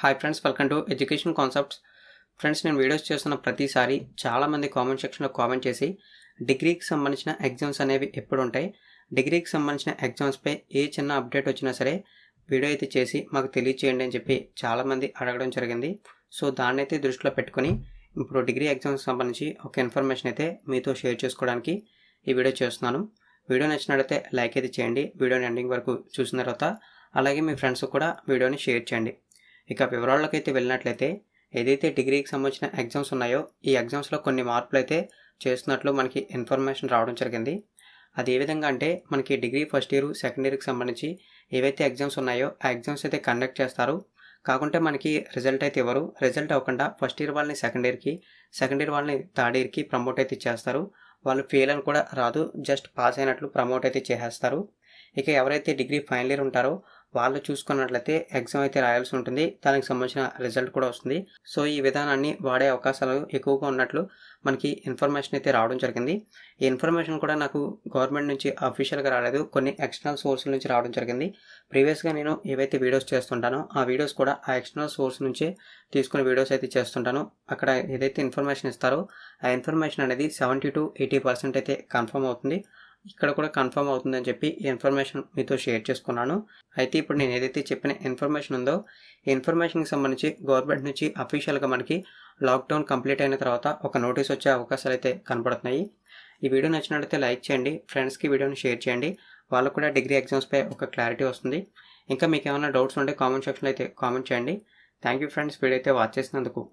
hi friends welcome to education concepts friends నేను videos చేస్తున్న ప్రతిసారి చాలామంది కామెంట్ సెక్షన్లో కామెంట్ చేసి డిగ్రీకి సంబంధించిన ఎగ్జామ్స్ అనేవి ఎప్పుడు ఉంటాయి డిగ్రీకి సంబంధించిన ఎగ్జామ్స్పై ఏ చిన్న అప్డేట్ వచ్చినా సరే వీడియో అయితే చేసి మాకు తెలియచేయండి అని చెప్పి చాలామంది అడగడం జరిగింది సో దాన్ని అయితే దృష్టిలో పెట్టుకొని ఇప్పుడు డిగ్రీ ఎగ్జామ్స్ సంబంధించి ఒక ఇన్ఫర్మేషన్ అయితే మీతో షేర్ చేసుకోవడానికి ఈ వీడియో చేస్తున్నాను వీడియో నచ్చినట్లయితే లైక్ అయితే చేయండి వీడియోని ఎండింగ్ వరకు చూసిన తర్వాత అలాగే మీ ఫ్రెండ్స్ కూడా వీడియోని షేర్ చేయండి ఇక అయితే వెళ్ళినట్లయితే ఏదైతే డిగ్రీకి సంబంధించిన ఎగ్జామ్స్ ఉన్నాయో ఈ ఎగ్జామ్స్లో కొన్ని మార్పులు అయితే చేస్తున్నట్లు మనకి ఇన్ఫర్మేషన్ రావడం జరిగింది అది ఏ విధంగా అంటే మనకి డిగ్రీ ఫస్ట్ ఇయర్ సెకండ్ ఇయర్కి సంబంధించి ఏవైతే ఎగ్జామ్స్ ఉన్నాయో ఆ ఎగ్జామ్స్ అయితే కండక్ట్ చేస్తారు కాకుంటే మనకి రిజల్ట్ అయితే ఇవ్వరు రిజల్ట్ అవ్వకుండా ఫస్ట్ ఇయర్ వాళ్ళని సెకండ్ ఇయర్కి సెకండ్ ఇయర్ వాళ్ళని థర్డ్ ఇయర్కి ప్రమోట్ అయితే ఇచ్చేస్తారు వాళ్ళు ఫెయిల్ అని కూడా రాదు జస్ట్ పాస్ అయినట్లు ప్రమోట్ అయితే చేసేస్తారు ఇక ఎవరైతే డిగ్రీ ఫైనల్ ఇయర్ ఉంటారో వాళ్ళు చూసుకున్నట్లయితే ఎగ్జామ్ అయితే రాయాల్సి ఉంటుంది దానికి సంబంధించిన రిజల్ట్ కూడా వస్తుంది సో ఈ విధానాన్ని వాడే అవకాశాలు ఎక్కువగా ఉన్నట్లు మనకి ఇన్ఫర్మేషన్ అయితే రావడం జరిగింది ఈ ఇన్ఫర్మేషన్ కూడా నాకు గవర్నమెంట్ నుంచి అఫీషియల్గా రాలేదు కొన్ని ఎక్స్టర్నల్ సోర్సుల నుంచి రావడం జరిగింది ప్రీవియస్గా నేను ఏవైతే వీడియోస్ చేస్తుంటానో ఆ వీడియోస్ కూడా ఆ ఎక్స్టర్నల్ సోర్స్ నుంచి తీసుకునే వీడియోస్ అయితే చేస్తుంటాను అక్కడ ఏదైతే ఇన్ఫర్మేషన్ ఇస్తారో ఆ ఇన్ఫర్మేషన్ అనేది సెవెంటీ టు ఎయిటీ పర్సెంట్ అయితే కన్ఫర్మ్ అవుతుంది ఇక్కడ కూడా కన్ఫర్మ్ అవుతుందని చెప్పి ఇన్ఫర్మేషన్ మీతో షేర్ చేసుకున్నాను అయితే ఇప్పుడు నేను ఏదైతే చెప్పిన ఇన్ఫర్మేషన్ ఉందో ఇన్ఫర్మేషన్కి సంబంధించి గవర్నమెంట్ నుంచి అఫీషియల్గా మనకి లాక్డౌన్ కంప్లీట్ అయిన తర్వాత ఒక నోటీస్ వచ్చే అవకాశాలు అయితే కనబడుతున్నాయి ఈ వీడియో నచ్చినట్లయితే లైక్ చేయండి ఫ్రెండ్స్కి వీడియోని షేర్ చేయండి వాళ్ళకు కూడా డిగ్రీ ఎగ్జామ్స్పై ఒక క్లారిటీ వస్తుంది ఇంకా మీకు ఏమైనా డౌట్స్ ఉంటే కామెంట్ సెక్షన్లో అయితే కామెంట్ చేయండి థ్యాంక్ యూ ఫ్రెండ్స్ వీడియో అయితే వాచ్ చేసినందుకు